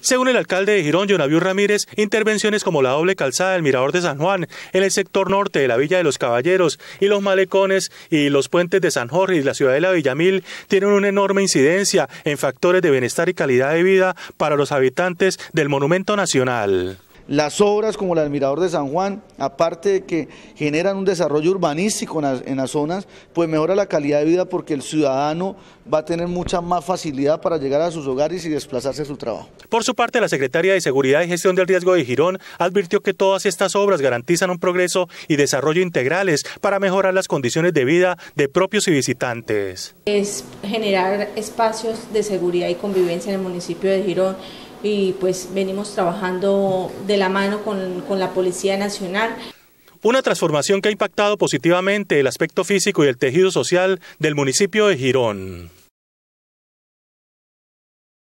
Según el alcalde de Girón, Jonavius Ramírez, intervenciones como la doble calzada del Mirador de San Juan, en el sector norte de la Villa de los Caballeros y los malecones y los puentes de San Jorge y la ciudad de la Villamil tienen una enorme incidencia en factores de bienestar y calidad de vida para los habitantes del Monumento Nacional. Las obras como la admirador de San Juan, aparte de que generan un desarrollo urbanístico en las, zonas, pues mejora la calidad de vida porque el ciudadano va a tener mucha más facilidad para llegar a sus hogares y desplazarse a su trabajo. Por su parte, la Secretaria de Seguridad y Gestión del Riesgo de Girón advirtió que todas estas obras garantizan un progreso y desarrollo integrales para mejorar las condiciones de vida de propios y visitantes. Es generar espacios de seguridad y convivencia en el municipio de Girón y pues venimos trabajando de la mano con, la Policía Nacional. Una transformación que ha impactado positivamente el aspecto físico y el tejido social del municipio de Girón.